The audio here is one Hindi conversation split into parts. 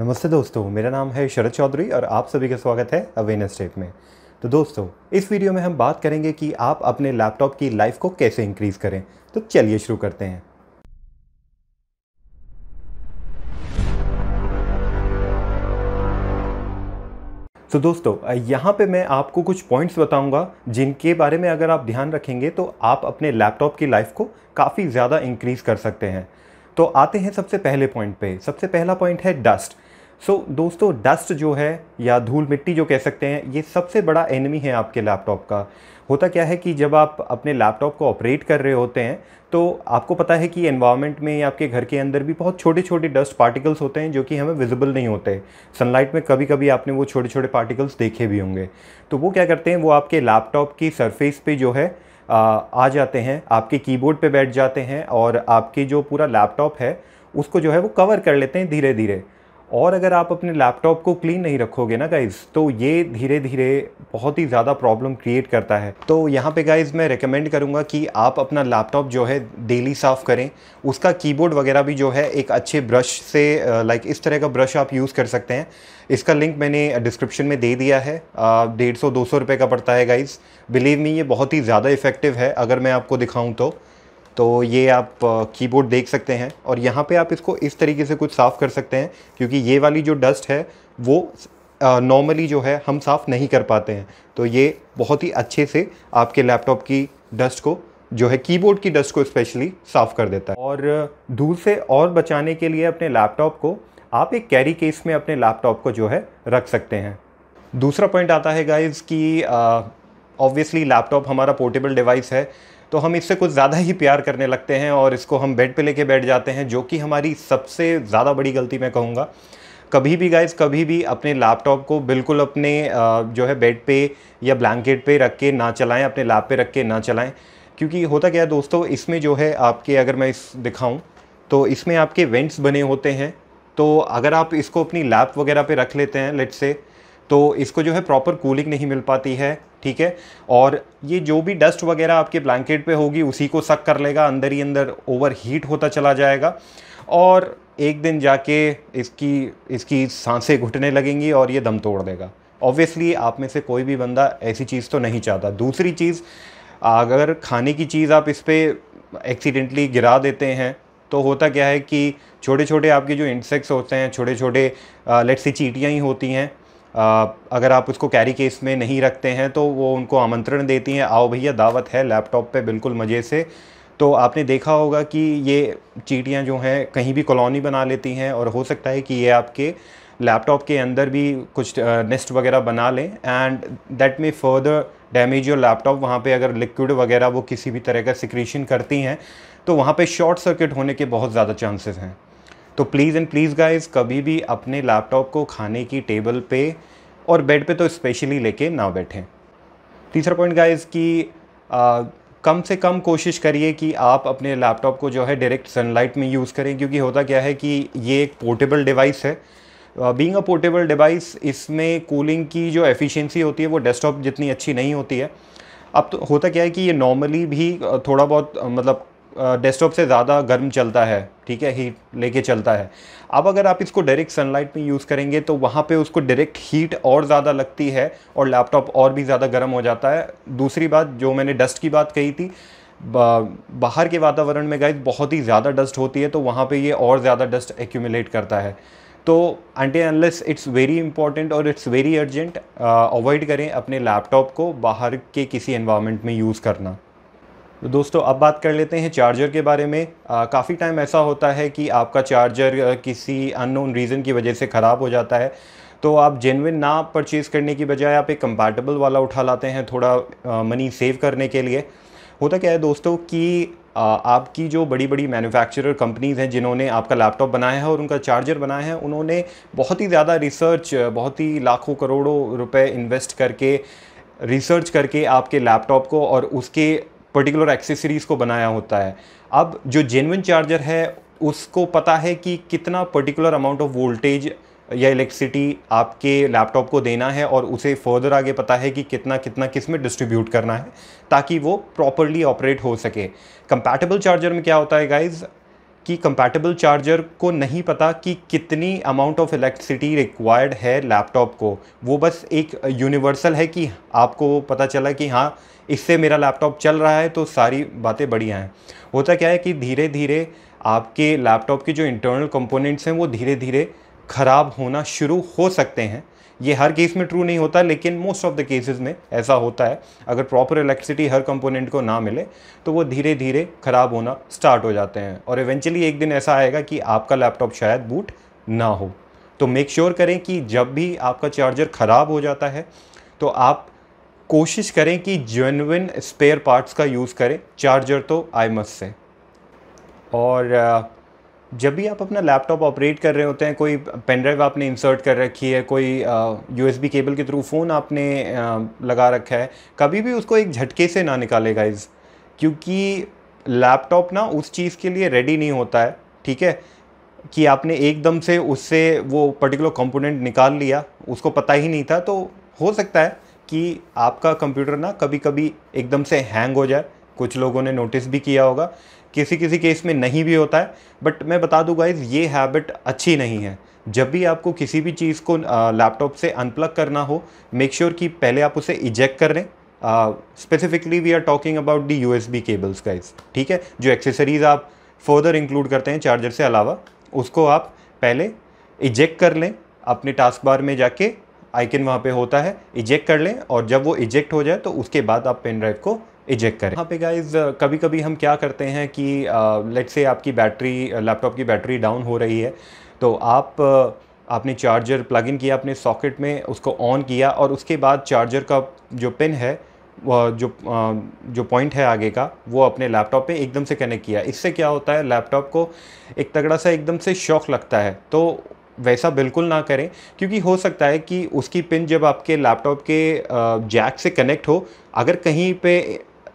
नमस्ते दोस्तों मेरा नाम है शरद चौधरी और आप सभी का स्वागत है अवेयरनेस टेप में तो दोस्तों इस वीडियो में हम बात करेंगे कि आप अपने लैपटॉप की लाइफ को कैसे इंक्रीज़ करें तो चलिए शुरू करते हैं तो दोस्तों यहाँ पे मैं आपको कुछ पॉइंट्स बताऊंगा जिनके बारे में अगर आप ध्यान रखेंगे तो आप अपने लैपटॉप की लाइफ को काफ़ी ज़्यादा इंक्रीज़ कर सकते हैं तो आते हैं सबसे पहले पॉइंट पे सबसे पहला पॉइंट है डस्ट सो so, दोस्तों डस्ट जो है या धूल मिट्टी जो कह सकते हैं ये सबसे बड़ा एनिमी है आपके लैपटॉप का होता क्या है कि जब आप अपने लैपटॉप को ऑपरेट कर रहे होते हैं तो आपको पता है कि एनवायरनमेंट में या आपके घर के अंदर भी बहुत छोटे छोटे डस्ट पार्टिकल्स होते हैं जो कि हमें विजिबल नहीं होते सनलाइट में कभी कभी आपने वो छोटे छोटे पार्टिकल्स देखे भी होंगे तो वो क्या करते हैं वो आपके लैपटॉप की सरफेस पे जो है आ जाते हैं आपके कीबोर्ड पे बैठ जाते हैं और आपके जो पूरा लैपटॉप है उसको जो है वो कवर कर लेते हैं धीरे धीरे और अगर आप अपने लैपटॉप को क्लीन नहीं रखोगे ना गाइज़ तो ये धीरे धीरे बहुत ही ज़्यादा प्रॉब्लम क्रिएट करता है तो यहाँ पे गाइज़ मैं रेकमेंड करूँगा कि आप अपना लैपटॉप जो है डेली साफ़ करें उसका कीबोर्ड वगैरह भी जो है एक अच्छे ब्रश से लाइक इस तरह का ब्रश आप यूज़ कर सकते हैं इसका लिंक मैंने डिस्क्रिप्शन में दे दिया है डेढ़ सौ दो सौ रुपये का पड़ता है गाइज़ बिलीव मी ये बहुत ही ज़्यादा इफ़ेक्टिव है अगर मैं आपको दिखाऊँ तो तो ये आप कीबोर्ड देख सकते हैं और यहाँ पे आप इसको इस तरीके से कुछ साफ़ कर सकते हैं क्योंकि ये वाली जो डस्ट है वो नॉर्मली जो है हम साफ़ नहीं कर पाते हैं तो ये बहुत ही अच्छे से आपके लैपटॉप की डस्ट को जो है कीबोर्ड की डस्ट को स्पेशली साफ़ कर देता है और धूल से और बचाने के लिए अपने लैपटॉप को आप एक कैरी केस में अपने लैपटॉप को जो है रख सकते हैं दूसरा पॉइंट आता है गाइज कि ऑब्वियसली लैपटॉप हमारा पोर्टेबल डिवाइस है तो हम इससे कुछ ज़्यादा ही प्यार करने लगते हैं और इसको हम बेड पे लेके बैठ जाते हैं जो कि हमारी सबसे ज़्यादा बड़ी गलती मैं कहूँगा कभी भी गाइज कभी भी अपने लैपटॉप को बिल्कुल अपने जो है बेड पे या ब्लैंकेट पे रख के ना चलाएं अपने लैप पे रख के ना चलाएं क्योंकि होता क्या है दोस्तों इसमें जो है आपके अगर मैं इस दिखाऊँ तो इसमें आपके वेंट्स बने होते हैं तो अगर आप इसको अपनी लैप वगैरह पर रख लेते हैं लेट से तो इसको जो है प्रॉपर कूलिंग नहीं मिल पाती है ठीक है और ये जो भी डस्ट वगैरह आपके ब्लैंकेट पे होगी उसी को सक कर लेगा अंदर ही अंदर ओवर हीट होता चला जाएगा और एक दिन जाके इसकी इसकी सांसें घुटने लगेंगी और ये दम तोड़ देगा ऑब्वियसली आप में से कोई भी बंदा ऐसी चीज़ तो नहीं चाहता दूसरी चीज़ अगर खाने की चीज़ आप इस पर एक्सीडेंटली गिरा देते हैं तो होता क्या है कि छोटे छोटे आपके जो इंसेक्ट्स होते हैं छोटे छोटे लेट्स सी चीटियाँ ही होती हैं अगर आप उसको कैरी केस में नहीं रखते हैं तो वो उनको आमंत्रण देती हैं आओ भैया दावत है लैपटॉप पे बिल्कुल मज़े से तो आपने देखा होगा कि ये चीटियाँ जो हैं कहीं भी कॉलोनी बना लेती हैं और हो सकता है कि ये आपके लैपटॉप के अंदर भी कुछ नेस्ट वगैरह बना लें and that may further damage your laptop वहाँ पे अगर लिक्विड वगैरह वो किसी भी तरह का सिक्रीशन करती हैं तो वहाँ पे शॉर्ट सर्किट होने के बहुत ज़्यादा चांसेस हैं तो प्लीज़ एंड प्लीज़ गाइज कभी भी अपने लैपटॉप को खाने की टेबल पे और बेड पे तो स्पेशली लेके ना बैठें तीसरा पॉइंट गाइज कि आ, कम से कम कोशिश करिए कि आप अपने लैपटॉप को जो है डायरेक्ट सनलाइट में यूज़ करें क्योंकि होता क्या है कि ये एक पोर्टेबल डिवाइस है बीइंग अ पोर्टेबल डिवाइस इसमें कूलिंग की जो एफिशिएंसी होती है वो डेस्कटॉप जितनी अच्छी नहीं होती है अब तो होता क्या है कि ये नॉर्मली भी थोड़ा बहुत मतलब डेस्कटॉप से ज़्यादा गर्म चलता है ठीक है हीट लेके चलता है अब अगर आप इसको डायरेक्ट सनलाइट में यूज़ करेंगे तो वहाँ पे उसको डायरेक्ट हीट और ज़्यादा लगती है और लैपटॉप और भी ज़्यादा गर्म हो जाता है दूसरी बात जो मैंने डस्ट की बात कही थी बाहर के वातावरण में गए बहुत ही ज़्यादा डस्ट होती है तो वहाँ पर ये और ज़्यादा डस्ट एक्यूमुलेट करता है तो आंटी अनलेस इट्स वेरी इंपॉर्टेंट और इट्स वेरी अर्जेंट अवॉइड करें अपने लैपटॉप को बाहर के किसी एनवायरनमेंट में यूज़ करना तो दोस्तों अब बात कर लेते हैं चार्जर के बारे में काफ़ी टाइम ऐसा होता है कि आपका चार्जर किसी अननोन रीज़न की वजह से ख़राब हो जाता है तो आप जेनविन ना परचेज़ करने की बजाय आप एक कंपैटिबल वाला उठा लाते हैं थोड़ा मनी सेव करने के लिए होता क्या है दोस्तों कि आपकी जो बड़ी बड़ी मैन्युफैक्चरर कंपनीज़ हैं जिन्होंने आपका लैपटॉप बनाया है और उनका चार्जर बनाया है उन्होंने बहुत ही ज़्यादा रिसर्च बहुत ही लाखों करोड़ों रुपए इन्वेस्ट करके रिसर्च करके आपके लैपटॉप को और उसके पर्टिकुलर एक्सेसरीज़ को बनाया होता है अब जो जेनविन चार्जर है उसको पता है कि कितना पर्टिकुलर अमाउंट ऑफ वोल्टेज या इलेक्ट्रिसिटी आपके लैपटॉप को देना है और उसे फर्दर आगे पता है कि कितना कितना किस में डिस्ट्रीब्यूट करना है ताकि वो प्रॉपरली ऑपरेट हो सके कंपैटिबल चार्जर में क्या होता है गाइज कि कंपैटिबल चार्जर को नहीं पता कि कितनी अमाउंट ऑफ इलेक्ट्रिसिटी रिक्वायर्ड है लैपटॉप को वो बस एक यूनिवर्सल है कि आपको पता चला कि हाँ इससे मेरा लैपटॉप चल रहा है तो सारी बातें बढ़िया हैं होता क्या है कि धीरे धीरे आपके लैपटॉप के जो इंटरनल कंपोनेंट्स हैं वो धीरे धीरे ख़राब होना शुरू हो सकते हैं ये हर केस में ट्रू नहीं होता लेकिन मोस्ट ऑफ द केसेस में ऐसा होता है अगर प्रॉपर इलेक्ट्रिसिटी हर कंपोनेंट को ना मिले तो वो धीरे धीरे ख़राब होना स्टार्ट हो जाते हैं और इवेंचुअली एक दिन ऐसा आएगा कि आपका लैपटॉप शायद बूट ना हो तो मेक श्योर sure करें कि जब भी आपका चार्जर ख़राब हो जाता है तो आप कोशिश करें कि जेनविन स्पेयर पार्ट्स का यूज़ करें चार्जर तो आई मस्ट से और जब भी आप अपना लैपटॉप ऑपरेट कर रहे होते हैं कोई पेन ड्राइव आपने इंसर्ट कर रखी है कोई यूएसबी केबल के थ्रू फ़ोन आपने आ, लगा रखा है कभी भी उसको एक झटके से ना निकाले गाइज क्योंकि लैपटॉप ना उस चीज़ के लिए रेडी नहीं होता है ठीक है कि आपने एकदम से उससे वो पर्टिकुलर कंपोनेंट निकाल लिया उसको पता ही नहीं था तो हो सकता है कि आपका कंप्यूटर ना कभी कभी एकदम से हैंग हो जाए कुछ लोगों ने नोटिस भी किया होगा किसी किसी केस में नहीं भी होता है बट मैं बता दूँ गाइज ये हैबिट अच्छी नहीं है जब भी आपको किसी भी चीज़ को लैपटॉप से अनप्लग करना हो मेक श्योर sure कि पहले आप उसे इजेक्ट कर लें specifically we are talking about the U S B cables guys ठीक है जो एक्सेसरीज आप फर्दर इंक्लूड करते हैं चार्जर से अलावा उसको आप पहले इजेक्ट कर लें अपने टास्क बार में जाके आइकन वहाँ पे होता है इजेक्ट कर लें और जब वो इजेक्ट हो जाए तो उसके बाद आप पेन ड्राइव को इजेक्ट करें यहाँ पे गाइज कभी कभी हम क्या करते हैं कि लेट से आपकी बैटरी लैपटॉप की बैटरी डाउन हो रही है तो आप आपने चार्जर प्लग इन किया अपने सॉकेट में उसको ऑन किया और उसके बाद चार्जर का जो पिन है वह जो जो पॉइंट है आगे का वो अपने लैपटॉप पे एकदम से कनेक्ट किया इससे क्या होता है लैपटॉप को एक तगड़ा सा एकदम से शौक लगता है तो वैसा बिल्कुल ना करें क्योंकि हो सकता है कि उसकी पिन जब आपके लैपटॉप के जैक से कनेक्ट हो अगर कहीं पे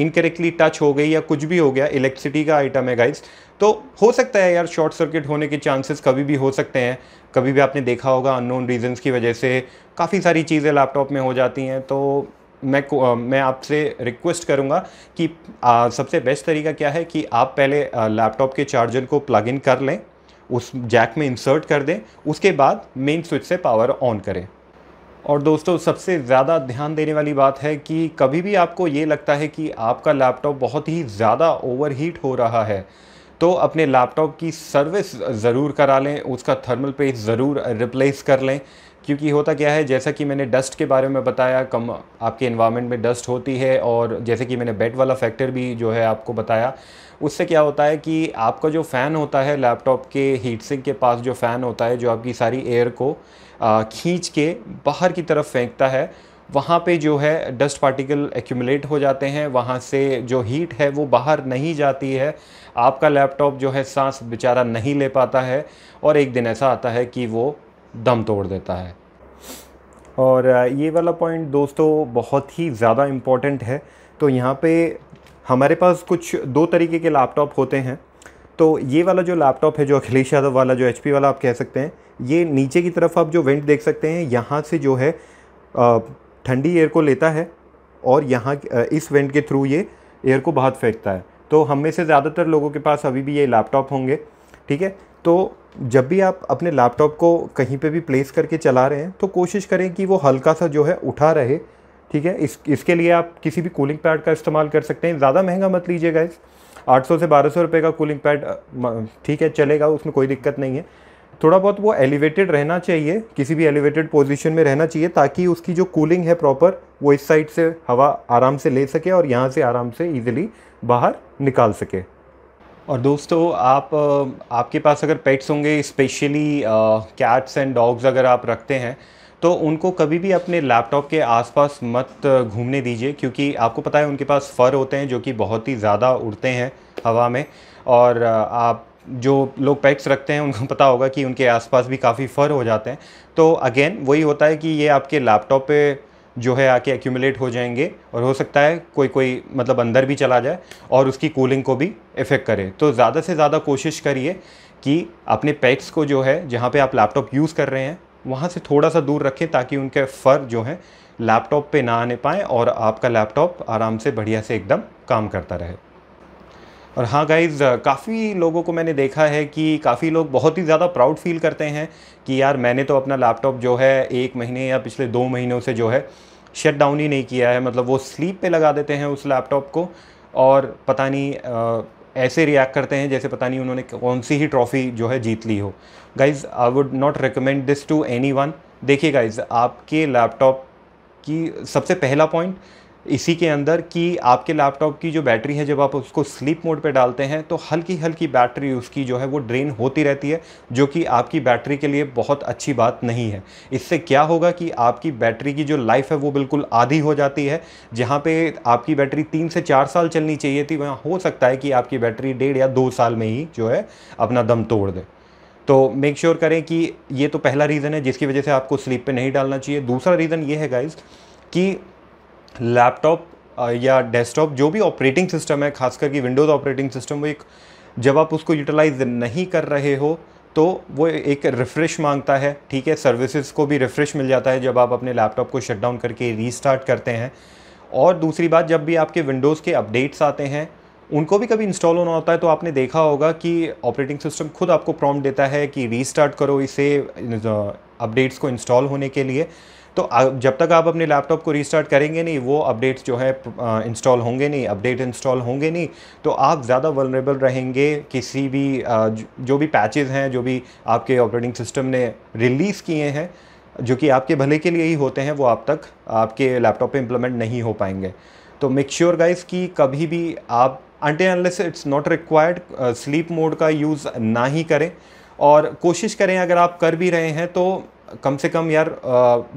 इनकरेक्टली टच हो गई या कुछ भी हो गया इलेक्ट्रिसिटी का आइटम है गाइज तो हो सकता है यार शॉर्ट सर्किट होने के चांसेस कभी भी हो सकते हैं कभी भी आपने देखा होगा अननोन रीजंस की वजह से काफ़ी सारी चीज़ें लैपटॉप में हो जाती हैं तो मैं मैं आपसे रिक्वेस्ट करूँगा कि आ, सबसे बेस्ट तरीका क्या है कि आप पहले लैपटॉप के चार्जर को प्लग इन कर लें उस जैक में इंसर्ट कर दें उसके बाद मेन स्विच से पावर ऑन करें और दोस्तों सबसे ज़्यादा ध्यान देने वाली बात है कि कभी भी आपको ये लगता है कि आपका लैपटॉप बहुत ही ज़्यादा ओवरहीट हो रहा है तो अपने लैपटॉप की सर्विस ज़रूर करा लें उसका थर्मल पेज ज़रूर रिप्लेस कर लें क्योंकि होता क्या है जैसा कि मैंने डस्ट के बारे में बताया कम आपके इन्वामेंट में डस्ट होती है और जैसे कि मैंने बेड वाला फैक्टर भी जो है आपको बताया उससे क्या होता है कि आपका जो फ़ैन होता है लैपटॉप के हीट सिंक के पास जो फ़ैन होता है जो आपकी सारी एयर को खींच के बाहर की तरफ फेंकता है वहाँ पे जो है डस्ट पार्टिकल एक्यूमुलेट हो जाते हैं वहाँ से जो हीट है वो बाहर नहीं जाती है आपका लैपटॉप जो है सांस बेचारा नहीं ले पाता है और एक दिन ऐसा आता है कि वो दम तोड़ देता है और ये वाला पॉइंट दोस्तों बहुत ही ज़्यादा इम्पॉर्टेंट है तो यहाँ पे हमारे पास कुछ दो तरीके के लैपटॉप होते हैं तो ये वाला जो लैपटॉप है जो अखिलेश यादव वाला जो एच वाला आप कह सकते हैं ये नीचे की तरफ आप जो वेंट देख सकते हैं यहाँ से जो है ठंडी एयर को लेता है और यहाँ इस वेंट के थ्रू ये एयर को बाहर फेंकता है तो हम में से ज़्यादातर लोगों के पास अभी भी ये लैपटॉप होंगे ठीक है तो जब भी आप अपने लैपटॉप को कहीं पे भी प्लेस करके चला रहे हैं तो कोशिश करें कि वो हल्का सा जो है उठा रहे ठीक है इस इसके लिए आप किसी भी कूलिंग पैड का इस्तेमाल कर सकते हैं ज़्यादा महंगा मत लीजिएगा इस 800 से 1200 रुपए का कूलिंग पैड ठीक है चलेगा उसमें कोई दिक्कत नहीं है थोड़ा बहुत वो एलिवेटेड रहना चाहिए किसी भी एलिवेटेड पोजीशन में रहना चाहिए ताकि उसकी जो कूलिंग है प्रॉपर वो इस साइड से हवा आराम से ले सके और यहाँ से आराम से ईजिली बाहर निकाल सके और दोस्तों आप आपके पास अगर पेट्स होंगे स्पेशली कैट्स एंड डॉग्स अगर आप रखते हैं तो उनको कभी भी अपने लैपटॉप के आसपास मत घूमने दीजिए क्योंकि आपको पता है उनके पास फ़र होते हैं जो कि बहुत ही ज़्यादा उड़ते हैं हवा में और आप जो लोग पेट्स रखते हैं उनको पता होगा कि उनके आसपास भी काफ़ी फ़र हो जाते हैं तो अगेन वही होता है कि ये आपके लैपटॉप पे जो है आके एक्यूमुलेट हो जाएंगे और हो सकता है कोई कोई मतलब अंदर भी चला जाए और उसकी कूलिंग को भी इफ़ेक्ट करे तो ज़्यादा से ज़्यादा कोशिश करिए कि अपने पेट्स को जो है जहाँ पे आप लैपटॉप यूज़ कर रहे हैं वहाँ से थोड़ा सा दूर रखें ताकि उनके फ़र जो है लैपटॉप पे ना आने पाएँ और आपका लैपटॉप आराम से बढ़िया से एकदम काम करता रहे और हाँ गाइज़ काफ़ी लोगों को मैंने देखा है कि काफ़ी लोग बहुत ही ज़्यादा प्राउड फील करते हैं कि यार मैंने तो अपना लैपटॉप जो है एक महीने या पिछले दो महीनों से जो है शट डाउन ही नहीं किया है मतलब वो स्लीप पे लगा देते हैं उस लैपटॉप को और पता नहीं आ, ऐसे रिएक्ट करते हैं जैसे पता नहीं उन्होंने कौन सी ही ट्रॉफ़ी जो है जीत ली हो guys I would not recommend this to anyone देखिए गाइज़ आपके लैपटॉप की सबसे पहला पॉइंट इसी के अंदर कि आपके लैपटॉप की जो बैटरी है जब आप उसको स्लीप मोड पे डालते हैं तो हल्की हल्की बैटरी उसकी जो है वो ड्रेन होती रहती है जो कि आपकी बैटरी के लिए बहुत अच्छी बात नहीं है इससे क्या होगा कि आपकी बैटरी की जो लाइफ है वो बिल्कुल आधी हो जाती है जहाँ पे आपकी बैटरी तीन से चार साल चलनी चाहिए थी वहाँ हो सकता है कि आपकी बैटरी डेढ़ या दो साल में ही जो है अपना दम तोड़ दे तो मेक श्योर sure करें कि ये तो पहला रीज़न है जिसकी वजह से आपको स्लीप पे नहीं डालना चाहिए दूसरा रीज़न ये है गाइज कि लैपटॉप uh, या डेस्कटॉप जो भी ऑपरेटिंग सिस्टम है खासकर कि विंडोज़ ऑपरेटिंग सिस्टम वो एक जब आप उसको यूटिलाइज नहीं कर रहे हो तो वो एक रिफ़्रेश मांगता है ठीक है सर्विसेज को भी रिफ़्रेश मिल जाता है जब आप अपने लैपटॉप को शट डाउन करके रीस्टार्ट करते हैं और दूसरी बात जब भी आपके विंडोज़ के अपडेट्स आते हैं उनको भी कभी इंस्टॉल होना होता है तो आपने देखा होगा कि ऑपरेटिंग सिस्टम खुद आपको प्रॉम्प्ट देता है कि रीस्टार्ट करो इसे अपडेट्स uh, को इंस्टॉल होने के लिए तो जब तक आप अपने लैपटॉप को रीस्टार्ट करेंगे नहीं वो अपडेट्स जो है इंस्टॉल होंगे नहीं अपडेट इंस्टॉल होंगे नहीं तो आप ज़्यादा वनरेबल रहेंगे किसी भी जो भी पैचेज़ हैं जो भी आपके ऑपरेटिंग सिस्टम ने रिलीज़ किए हैं जो कि आपके भले के लिए ही होते हैं वो आप तक आपके लैपटॉप पर इम्प्लीमेंट नहीं हो पाएंगे तो मेक श्योर गाइज कि कभी भी आप अंटे unless it's not required sleep mode का यूज़ ना ही करें और कोशिश करें अगर आप कर भी रहे हैं तो कम से कम यार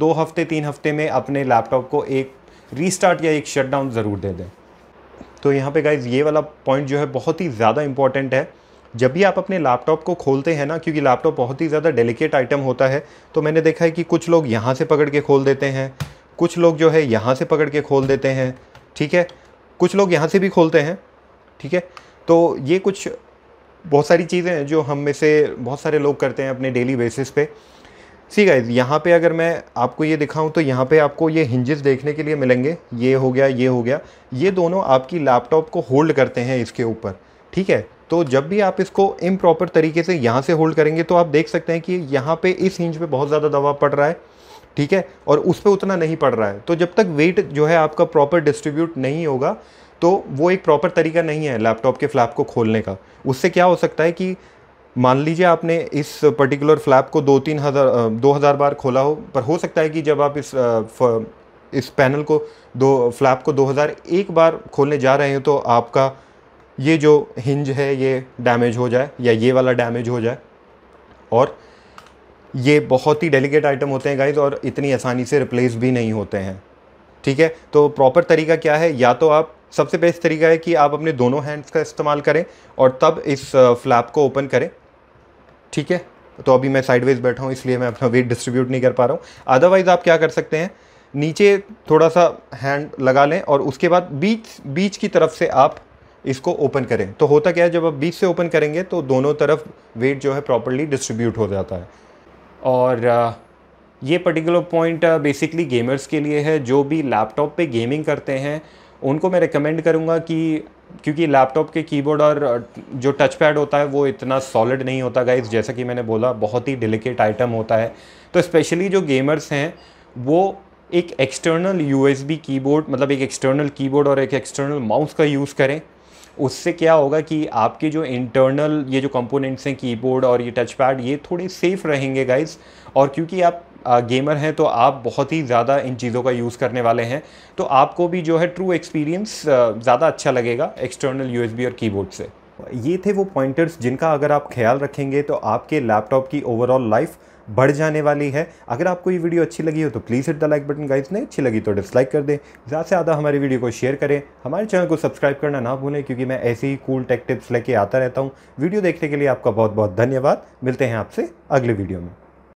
दो हफ्ते तीन हफ्ते में अपने लैपटॉप को एक रीस्टार्ट या एक शटडाउन ज़रूर दे दें तो यहाँ पे गाइज ये वाला पॉइंट जो है बहुत ही ज़्यादा इंपॉर्टेंट है जब भी आप अपने लैपटॉप को खोलते हैं ना क्योंकि लैपटॉप बहुत ही ज़्यादा डेलिकेट आइटम होता है तो मैंने देखा है कि कुछ लोग यहाँ से पकड़ के खोल देते हैं कुछ लोग जो है यहाँ से पकड़ के खोल देते हैं ठीक है कुछ लोग यहाँ से भी खोलते हैं ठीक है तो ये कुछ बहुत सारी चीज़ें हैं जो हम में से बहुत सारे लोग करते हैं अपने डेली बेसिस पे सी गाइज यहाँ पे अगर मैं आपको ये दिखाऊं तो यहाँ पे आपको ये हिंजेस देखने के लिए मिलेंगे ये हो गया ये हो गया ये दोनों आपकी लैपटॉप को होल्ड करते हैं इसके ऊपर ठीक है तो जब भी आप इसको इम तरीके से यहाँ से होल्ड करेंगे तो आप देख सकते हैं कि यहाँ पे इस हिंज पे बहुत ज़्यादा दबाव पड़ रहा है ठीक है और उस पर उतना नहीं पड़ रहा है तो जब तक वेट जो है आपका प्रॉपर डिस्ट्रीब्यूट नहीं होगा तो वो एक प्रॉपर तरीका नहीं है लैपटॉप के फ्लैप को खोलने का उससे क्या हो सकता है कि मान लीजिए आपने इस पर्टिकुलर फ्लैप को दो तीन हज़ार दो हज़ार बार खोला हो पर हो सकता है कि जब आप इस इस पैनल को दो फ्लैप को दो हज़ार एक बार खोलने जा रहे हैं तो आपका ये जो हिंज है ये डैमेज हो जाए या ये वाला डैमेज हो जाए और ये बहुत ही डेलिकेट आइटम होते हैं गाइज और इतनी आसानी से रिप्लेस भी नहीं होते हैं ठीक है तो प्रॉपर तरीका क्या है या तो आप सबसे बेस्ट तरीका है कि आप अपने दोनों हैंड्स का इस्तेमाल करें और तब इस फ्लैप को ओपन करें ठीक है तो अभी मैं साइडवेज बैठा हूँ इसलिए मैं अपना वेट डिस्ट्रीब्यूट नहीं कर पा रहा हूँ अदरवाइज़ आप क्या कर सकते हैं नीचे थोड़ा सा हैंड लगा लें और उसके बाद बीच बीच की तरफ से आप इसको ओपन करें तो होता क्या है जब आप बीच से ओपन करेंगे तो दोनों तरफ वेट जो है प्रॉपरली डिस्ट्रीब्यूट हो जाता है और ये पर्टिकुलर पॉइंट बेसिकली गेमर्स के लिए है जो भी लैपटॉप पे गेमिंग करते हैं उनको मैं रिकमेंड करूँगा कि क्योंकि लैपटॉप के कीबोर्ड और जो टच पैड होता है वो इतना सॉलिड नहीं होता गाइज जैसा कि मैंने बोला बहुत ही डिलिकेट आइटम होता है तो स्पेशली जो गेमर्स हैं वो एक एक्सटर्नल यू कीबोर्ड मतलब एक एक्सटर्नल कीबोर्ड और एक एक्सटर्नल माउस का यूज़ करें उससे क्या होगा कि आपके जो इंटरनल ये जो कंपोनेंट्स हैं कीबोर्ड और ये टच पैड ये थोड़े सेफ़ रहेंगे गाइज और क्योंकि आप गेमर हैं तो आप बहुत ही ज़्यादा इन चीज़ों का यूज़ करने वाले हैं तो आपको भी जो है ट्रू एक्सपीरियंस ज़्यादा अच्छा लगेगा एक्सटर्नल यू और कीबोर्ड से ये थे वो पॉइंटर्स जिनका अगर आप ख्याल रखेंगे तो आपके लैपटॉप की ओवरऑल लाइफ बढ़ जाने वाली है अगर आपको ये वीडियो अच्छी लगी हो तो please hit the like button guys नहीं अच्छी लगी तो डिसलाइक कर दें ज़्यादा से ज़्यादा हमारे वीडियो को शेयर करें हमारे चैनल को सब्सक्राइब करना ना भूलें क्योंकि मैं ऐसे ही कूल टेक टिप्स लेके आता रहता हूँ वीडियो देखने के लिए आपका बहुत बहुत धन्यवाद मिलते हैं आपसे अगले वीडियो में